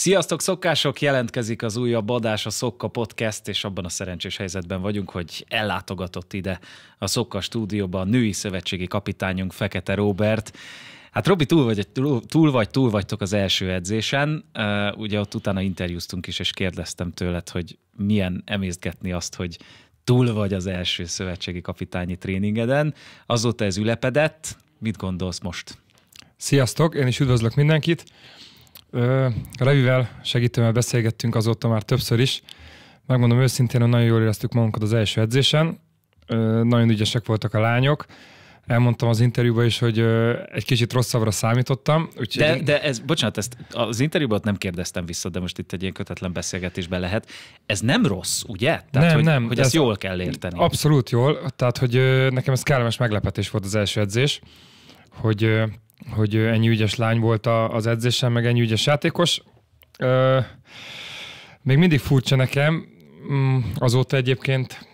Sziasztok, szokások! Jelentkezik az újabb adás, a Szokka Podcast, és abban a szerencsés helyzetben vagyunk, hogy ellátogatott ide a Szokka stúdióba a női szövetségi kapitányunk Fekete Róbert. Hát Robi, túl vagy, túl vagy, túl vagytok az első edzésen. Uh, ugye ott utána interjúztunk is, és kérdeztem tőled, hogy milyen emészgetni azt, hogy túl vagy az első szövetségi kapitányi tréningeden. Azóta ez ülepedett. Mit gondolsz most? Sziasztok, én is üdvözlök mindenkit. Levivel, segítővel beszélgettünk azóta már többször is. Megmondom őszintén, hogy nagyon jól éreztük magunkat az első edzésen. Ö, nagyon ügyesek voltak a lányok. Elmondtam az interjúban is, hogy egy kicsit rosszabbra számítottam. Úgyhogy... De, de ez, bocsánat, ezt az interjúban nem kérdeztem vissza, de most itt egy ilyen kötetlen beszélgetésbe lehet. Ez nem rossz, ugye? Tehát, nem, hogy, nem. Hogy ezt ez jól kell érteni. Abszolút jól. Tehát, hogy nekem ez kellemes meglepetés volt az első edzés, hogy hogy ennyi ügyes lány volt az edzésen, meg ennyi ügyes játékos. Még mindig furcsa nekem, mm, azóta egyébként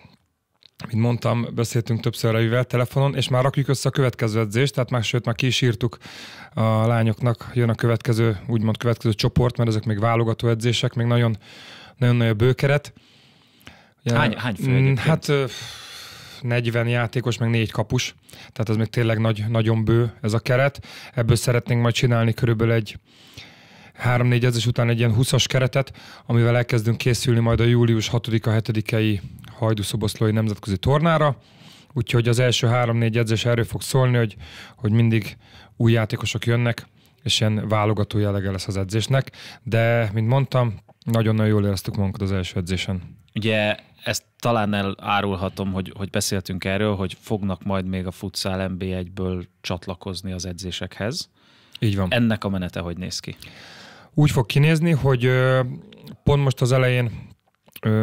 mint mondtam, beszéltünk többször a Revivel telefonon, és már rakjuk össze a következő edzést, tehát már sőt, már ki is írtuk a lányoknak, jön a következő, úgymond következő csoport, mert ezek még válogató edzések, még nagyon, nagyon nagy a bőkeret. Hány, hány fő mm, egyébként? Hát 40 játékos, meg 4 kapus, tehát ez még tényleg nagy, nagyon bő ez a keret. Ebből szeretnénk majd csinálni körülbelül egy 3-4 ezes után egy ilyen 20-as keretet, amivel elkezdünk készülni majd a július 6-a 7-i hajdúszoboszlói nemzetközi tornára. Úgyhogy az első 3-4 edzés erről fog szólni, hogy, hogy mindig új játékosok jönnek, és ilyen válogató jellege lesz az edzésnek. De, mint mondtam, nagyon-nagyon jól éreztük magunkat az első edzésen. Ugye ezt talán elárulhatom, hogy, hogy beszéltünk erről, hogy fognak majd még a futszál NB1-ből csatlakozni az edzésekhez. Így van. Ennek a menete hogy néz ki? Úgy fog kinézni, hogy pont most az elején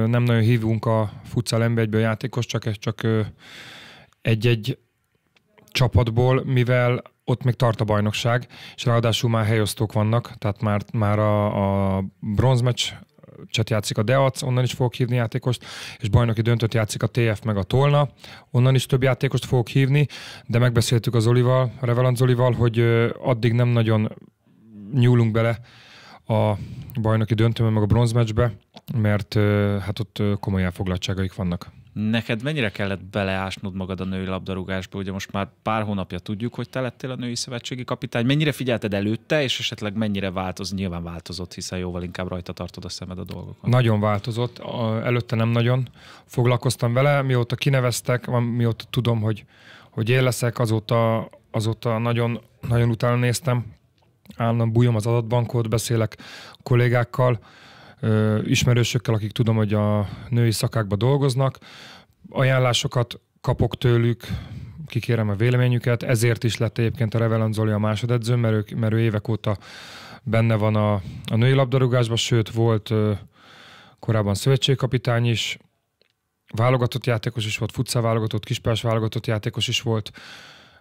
nem nagyon hívunk a futszál nb 1 játékos, csak csak egy-egy csapatból, mivel ott még tart a bajnokság, és ráadásul már helyosztók vannak, tehát már, már a, a bronzmeccs meccset játszik a Deac, onnan is fogok hívni játékost, és bajnoki döntött játszik a TF meg a Tolna, onnan is több játékost fogok hívni, de megbeszéltük az Olival, a Revelant Zolival, hogy addig nem nagyon nyúlunk bele a bajnoki döntőben, meg a bronzmeccsbe, mert hát ott komoly elfoglaltságaik vannak. Neked mennyire kellett beleásnod magad a női labdarúgásba? Ugye most már pár hónapja tudjuk, hogy te lettél a női szövetségi kapitány. Mennyire figyelted előtte, és esetleg mennyire változ? Nyilván változott, hiszen jóval inkább rajta tartod a szemed a dolgokon. Nagyon változott. Előtte nem nagyon foglalkoztam vele. Mióta kineveztek, mióta tudom, hogy, hogy én leszek, azóta, azóta nagyon, nagyon utána néztem. Állandóan bújom az adatbankot, beszélek kollégákkal, ismerősökkel, akik tudom, hogy a női szakákban dolgoznak. Ajánlásokat kapok tőlük, kikérem a véleményüket, ezért is lett egyébként a Revelan Zoli a másodedzőm, mert ő, mert ő évek óta benne van a, a női labdarúgásban, sőt volt ö, korábban szövetségkapitány is, válogatott játékos is volt, futszál válogatott, kispás válogatott játékos is volt,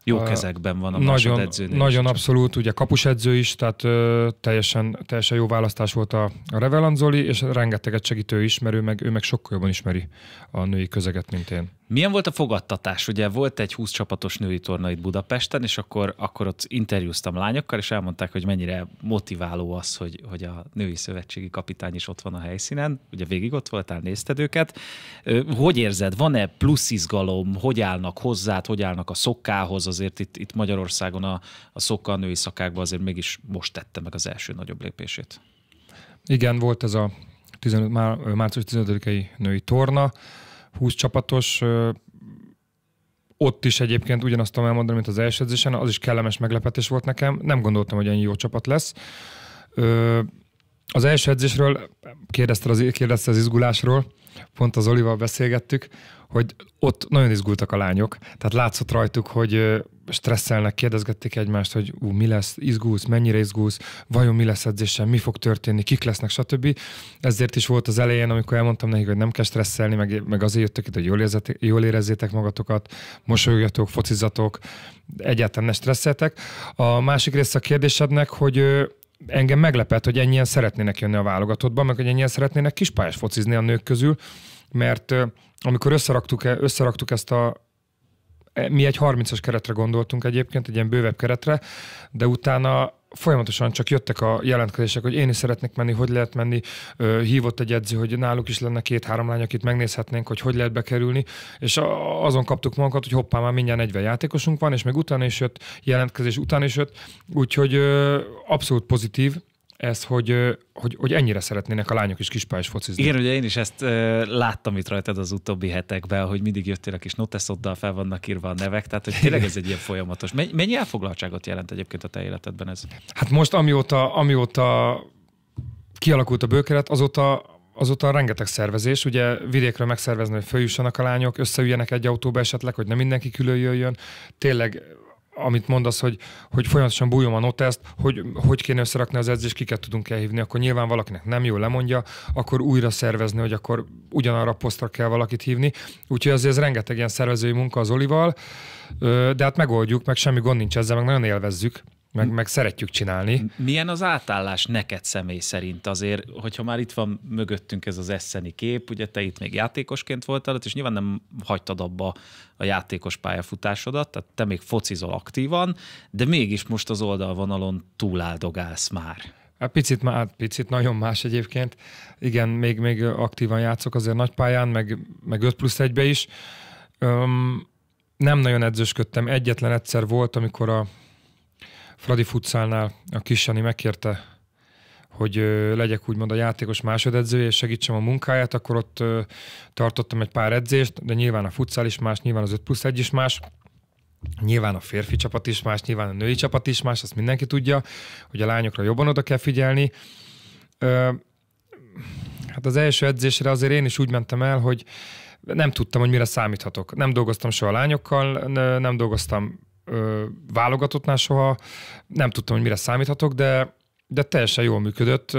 jó kezekben van a nagyon, edzőnél. Nagyon is. abszolút, ugye kapusedző is, tehát ö, teljesen, teljesen jó választás volt a, a Revelanzoli, és rengeteget segítő ismerő meg, ő meg sokkal jobban ismeri a női közeget, mint én. Milyen volt a fogadtatás? Ugye volt egy 20 csapatos női torna itt Budapesten, és akkor, akkor ott interjúztam lányokkal, és elmondták, hogy mennyire motiváló az, hogy, hogy a női szövetségi kapitány is ott van a helyszínen. Ugye végig ott voltál, nézted őket. Hogy érzed? Van-e plusz izgalom? Hogy állnak hozzá, Hogy állnak a szokkához? Azért itt, itt Magyarországon a, a szokka a női szakákban azért mégis most tette meg az első nagyobb lépését. Igen, volt ez a 15, már, március 15-i női torna, 20 csapatos, ott is egyébként ugyanazt tudom elmondani, mint az első edzésen, az is kellemes meglepetés volt nekem, nem gondoltam, hogy ennyi jó csapat lesz. Az első edzésről kérdezte az, kérdezte az izgulásról, pont az Olival beszélgettük, hogy ott nagyon izgultak a lányok, tehát látszott rajtuk, hogy stresszelnek, kérdezgették egymást, hogy ú, mi lesz, izgulsz, mennyire izgulsz, vajon mi lesz edzésen, mi fog történni, kik lesznek, stb. Ezért is volt az elején, amikor elmondtam nekik, hogy nem kell stresszelni, meg, meg azért jöttök itt, hogy jól, érzet, jól érezzétek magatokat, mosolyogjatok, focizatok, egyáltalán ne stresszeltek. A másik része a kérdésednek, hogy engem meglepett, hogy ennyien szeretnének jönni a válogatottba, meg hogy ennyien szeretnének kispályás focizni a nők közül mert amikor összeraktuk, e, összeraktuk ezt a e, mi egy 30-as keretre gondoltunk egyébként, egy ilyen bővebb keretre, de utána folyamatosan csak jöttek a jelentkezések, hogy én is szeretnék menni, hogy lehet menni. Hívott egy edző, hogy náluk is lenne két-három lány, akit megnézhetnénk, hogy hogy lehet bekerülni, és azon kaptuk magunkat, hogy hoppá, már mindjárt 40 játékosunk van, és még utána is jött, jelentkezés utána is jött, úgyhogy abszolút pozitív, ez, hogy, hogy, hogy ennyire szeretnének a lányok is kispályás focizni. Igen, ugye én is ezt ö, láttam itt rajtad az utóbbi hetekben, hogy mindig jöttél a kis noteszoddal, fel vannak írva a nevek, tehát hogy tényleg ez egy ilyen folyamatos. Mennyi elfoglaltságot jelent egyébként a te életedben ez? Hát most amióta, amióta kialakult a bőkeret, azóta azóta rengeteg szervezés, ugye vidékről megszervezni, hogy följussanak a lányok, összeüljenek egy autóba esetleg, hogy nem mindenki külön jöjjön. Tényleg amit mondasz, hogy, hogy folyamatosan bújom a noteszt, hogy hogy kéne összerakni az edzést, kiket tudunk elhívni, akkor nyilván valakinek nem jól lemondja, akkor újra szervezni, hogy akkor ugyanarra a posztra kell valakit hívni. Úgyhogy azért ez rengeteg ilyen szervezői munka az Olival, de hát megoldjuk, meg semmi gond nincs ezzel, meg nagyon élvezzük meg, meg szeretjük csinálni. Milyen az átállás neked személy szerint azért, hogyha már itt van mögöttünk ez az eszeni kép, ugye te itt még játékosként voltál, és nyilván nem hagytad abba a játékos pályafutásodat, tehát te még focizol aktívan, de mégis most az oldalvonalon túláldogálsz már. Hát picit, már, hát picit nagyon más egyébként. Igen, még, még aktívan játszok azért nagy pályán, meg, meg 5 plusz 1-be is. Öm, nem nagyon edzősködtem. Egyetlen egyszer volt, amikor a Fradi futszálnál a Kisani megkérte, hogy legyek úgymond a játékos másodedzője, és segítsem a munkáját, akkor ott tartottam egy pár edzést, de nyilván a futszál is más, nyilván az 5 plusz 1 is más, Nyilván a férfi csapat is más, nyilván a női csapat is más, azt mindenki tudja, hogy a lányokra jobban oda kell figyelni. Hát az első edzésre azért én is úgy mentem el, hogy nem tudtam, hogy mire számíthatok. Nem dolgoztam soha lányokkal, nem dolgoztam ö, válogatottnál soha nem tudtam, hogy mire számíthatok, de, de teljesen jól működött.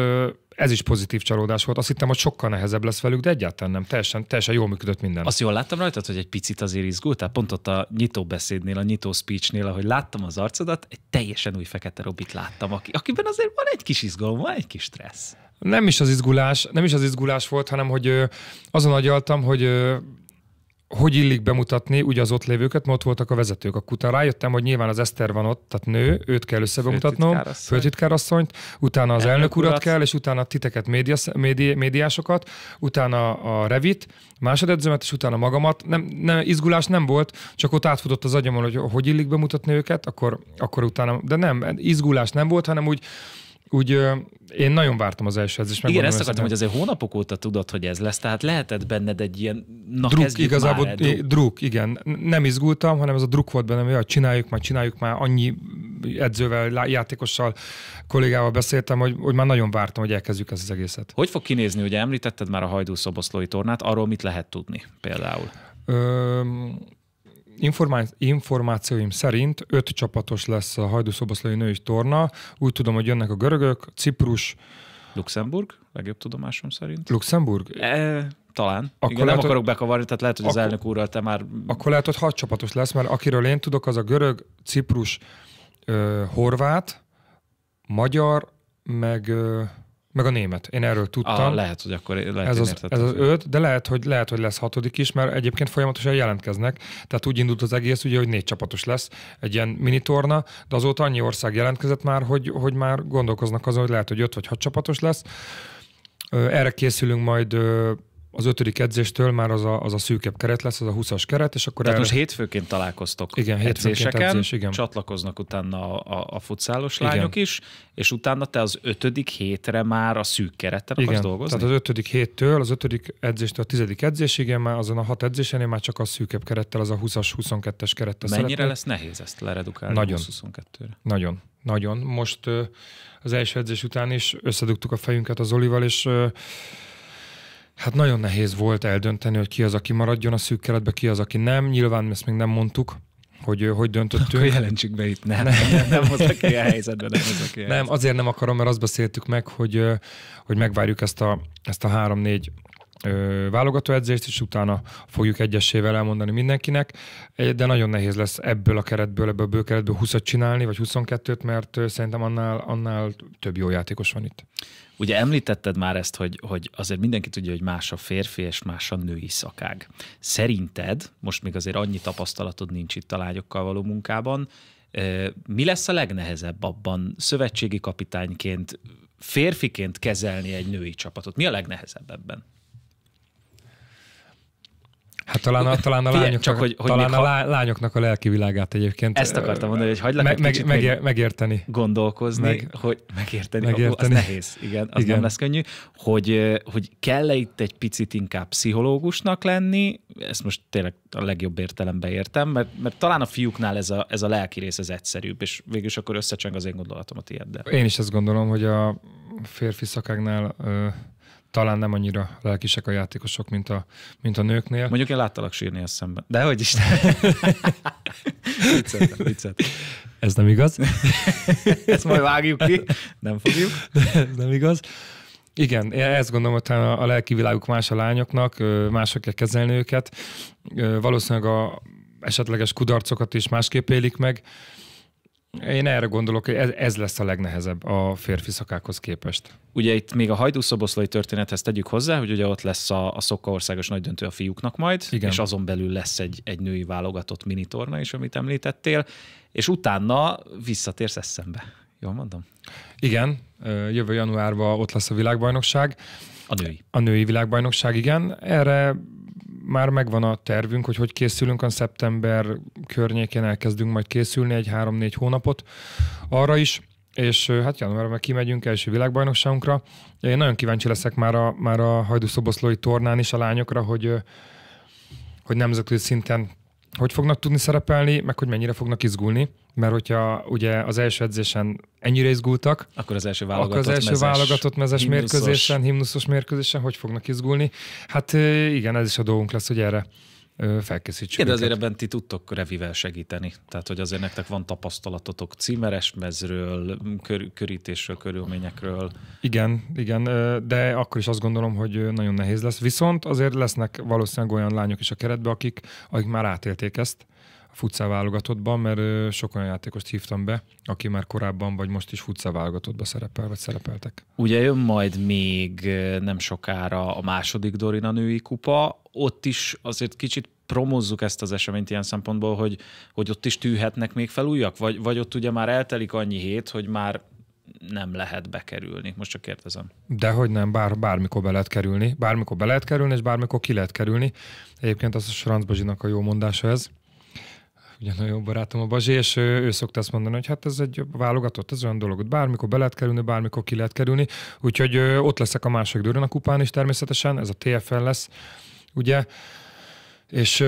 Ez is pozitív csalódás volt. Azt hittem, hogy sokkal nehezebb lesz velük, de egyáltalán nem. Teljesen, teljesen jól működött minden. Azt jól láttam rajtad, hogy egy picit azért izgultál? Pont ott a nyitó beszédnél, a nyitó speechnél, ahogy láttam az arcodat, egy teljesen új fekete Robit láttam, aki, akiben azért van egy kis izgalom, van egy kis stressz. Nem is az izgulás, nem is az izgulás volt, hanem hogy azon agyaltam, hogy hogy illik bemutatni ugye az ott lévőket, mert ott voltak a vezetők. Akkor utána rájöttem, hogy nyilván az Eszter van ott, tehát nő, őt kell összebemutatnom, főtitkárasszonyt, utána az elnök, elnök urat, urat kell, és utána titeket, médiasz, médi, médiásokat, utána a Revit, másodedzőmet, és utána magamat. Nem, nem, izgulás nem volt, csak ott átfutott az agyamon, hogy hogy illik bemutatni őket, akkor, akkor utána, de nem, izgulás nem volt, hanem úgy úgy én nagyon vártam az első edzést. Igen, ezt akartam, hogy azért hónapok óta tudod, hogy ez lesz, tehát lehetett benned egy ilyen, na druk, igazából már, druk. druk. igen. Nem izgultam, hanem ez a druk volt bennem, hogy csináljuk már, csináljuk már, annyi edzővel, játékossal, kollégával beszéltem, hogy, hogy már nagyon vártam, hogy elkezdjük ezt az egészet. Hogy fog kinézni, ugye említetted már a hajdú szoboszlói tornát, arról mit lehet tudni például? Öm, információim szerint öt csapatos lesz a hajdúszoboszlai női torna. Úgy tudom, hogy jönnek a görögök, Ciprus. Luxemburg, legjobb tudomásom szerint. Luxemburg? E, talán. Akkor Igen, lehet, nem akarok bekavarni, tehát lehet, hogy akkor, az elnök úrral te már... Akkor lehet, hogy hat csapatos lesz, mert akiről én tudok, az a görög, Ciprus, uh, horvát, magyar, meg... Uh, meg a német. Én erről tudtam. Ah, lehet, hogy akkor lehet, ez, az, ez az öt, de lehet hogy, lehet, hogy lesz hatodik is, mert egyébként folyamatosan jelentkeznek. Tehát úgy indult az egész, ugye, hogy négy csapatos lesz egy ilyen mini torna. de azóta annyi ország jelentkezett már, hogy, hogy már gondolkoznak azon, hogy lehet, hogy öt vagy hat csapatos lesz. Erre készülünk majd az ötödik edzéstől már az a, az a szűkebb keret lesz, az a 20-as keret, és akkor Tehát el... most hétfőként találkoztok igen, hétfőként edzéseken, edzés, igen. csatlakoznak utána a, a, a futszálos igen. lányok is, és utána te az ötödik hétre már a szűk kerettel igen. akarsz dolgozni? tehát az ötödik héttől, az ötödik edzéstől a tizedik edzésig, igen, már azon a hat edzésen én már csak a szűkebb kerettel, az a 20-as, 22-es kerettel Mennyire szeretnék. lesz nehéz ezt leredukálni Nagyon. 22-re? Nagyon. Nagyon. Most az első edzés után is összedugtuk a fejünket az Olival, és Hát nagyon nehéz volt eldönteni, hogy ki az, aki maradjon a szűk keretbe, ki az, aki nem. Nyilván ezt még nem mondtuk, hogy hogy döntöttünk. Akkor jelentsük be itt, nem, nem, nem, nem ki a helyzetbe, nem a Nem, azért nem akarom, mert azt beszéltük meg, hogy, hogy megvárjuk ezt a, ezt a három-négy válogatóedzést, és utána fogjuk egyesével elmondani mindenkinek, de nagyon nehéz lesz ebből a keretből, ebből a bőkeretből 20-at csinálni, vagy 22-t, mert szerintem annál, annál több jó játékos van itt. Ugye említetted már ezt, hogy, hogy azért mindenki tudja, hogy más a férfi és más a női szakág. Szerinted, most még azért annyi tapasztalatod nincs itt a lányokkal való munkában, mi lesz a legnehezebb abban szövetségi kapitányként, férfiként kezelni egy női csapatot? Mi a legnehezebb ebben? Hát talán a, talán a, Figyelj, lányoknak, csak hogy, hogy talán a ha... lányoknak a lelki világát egyébként. Ezt akartam mondani, hogy hagylak meg, meg, meg, megérteni. Gondolkozni, meg, hogy megérteni, megérteni. Ó, az nehéz, igen, az igen. nem lesz könnyű, hogy, hogy kell-e itt egy picit inkább pszichológusnak lenni, ezt most tényleg a legjobb értelemben értem, mert, mert talán a fiúknál ez a, ez a lelki rész az egyszerűbb, és végülis akkor összecseng az én gondolatom a tiéddel. Én is azt gondolom, hogy a férfi szakágnál talán nem annyira lelkisek a játékosok, mint a, mint a nőknél. Mondjuk én láttalak sírni a szemben. De hogy is. viccet, viccet. Ez nem igaz. Ezt majd vágjuk ki. Nem fogjuk. De ez nem igaz. Igen, én ezt gondolom, hogy a, a lelki világuk más a lányoknak, mások kell kezelni őket. Valószínűleg a esetleges kudarcokat is másképp élik meg én erre gondolok, hogy ez, ez lesz a legnehezebb a férfi szakákhoz képest. Ugye itt még a hajdúszoboszlai történethez tegyük hozzá, hogy ugye ott lesz a, a szokkaországos nagy döntő a fiúknak majd, Igen. és azon belül lesz egy, egy női válogatott minitorna is, amit említettél, és utána visszatérsz eszembe. Jól mondom? Igen, jövő januárban ott lesz a világbajnokság. A női. A női világbajnokság, igen. Erre már megvan a tervünk, hogy hogy készülünk a szeptember környékén, elkezdünk majd készülni egy három-négy hónapot arra is, és hát januárban kimegyünk első világbajnokságunkra. Én nagyon kíváncsi leszek már a, már a hajdúszoboszlói tornán is a lányokra, hogy, hogy nemzetközi szinten hogy fognak tudni szerepelni, meg hogy mennyire fognak izgulni, mert hogyha ugye az első edzésen ennyire izgultak, akkor az első válogatott, az első mezes, válogatott mezes himnuszos. mérkőzésen, himnuszos mérkőzésen hogy fognak izgulni. Hát igen, ez is a dolgunk lesz, hogy erre felkészítsük. De azért ebben ti tudtok revivel segíteni, tehát hogy azért nektek van tapasztalatotok címeres mezről, kör, körítésről, körülményekről. Igen, igen, de akkor is azt gondolom, hogy nagyon nehéz lesz. Viszont azért lesznek valószínűleg olyan lányok is a keretben, akik, akik már átélték ezt, futszál válogatottban, mert sok olyan játékost hívtam be, aki már korábban vagy most is futszál válogatottban szerepel, vagy szerepeltek. Ugye jön majd még nem sokára a második Dorina női kupa, ott is azért kicsit promozzuk ezt az eseményt ilyen szempontból, hogy, hogy ott is tűhetnek még fel újak? Vagy, vagy ott ugye már eltelik annyi hét, hogy már nem lehet bekerülni? Most csak kérdezem. De hogy nem, bár, bármikor be lehet kerülni. Bármikor be lehet kerülni, és bármikor ki lehet kerülni. Egyébként az a Sranc a jó mondása ez ugye nagyon jó barátom a Bazsi, és ő, ő szokta azt mondani, hogy hát ez egy válogatott, ez olyan dolog, bármikor be lehet kerülni, bármikor ki lehet kerülni, úgyhogy ott leszek a második dőrön a kupán is természetesen, ez a TFL lesz, ugye, és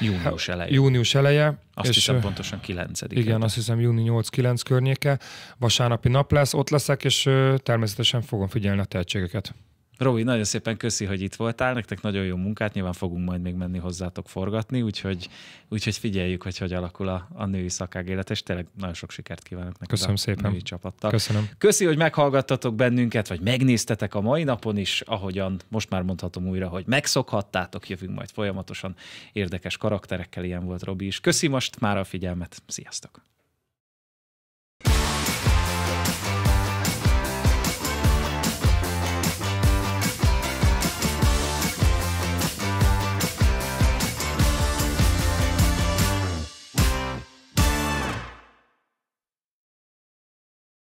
június eleje. Június eleje. Azt és, hiszem pontosan 9 -e. Igen, azt hiszem júni 8-9 környéke. Vasárnapi nap lesz, ott leszek, és természetesen fogom figyelni a tehetségeket. Robi, nagyon szépen köszi, hogy itt voltál, nektek nagyon jó munkát, nyilván fogunk majd még menni hozzátok forgatni, úgyhogy, úgyhogy figyeljük, hogy hogy alakul a, a női szakág élet, és tényleg nagyon sok sikert kívánok nektek Köszönöm a szépen. női csapattal. Köszönöm. Köszi, hogy meghallgattatok bennünket, vagy megnéztetek a mai napon is, ahogyan most már mondhatom újra, hogy megszokhattátok, jövünk majd folyamatosan érdekes karakterekkel, ilyen volt Robi is. Köszi most már a figyelmet, sziasztok!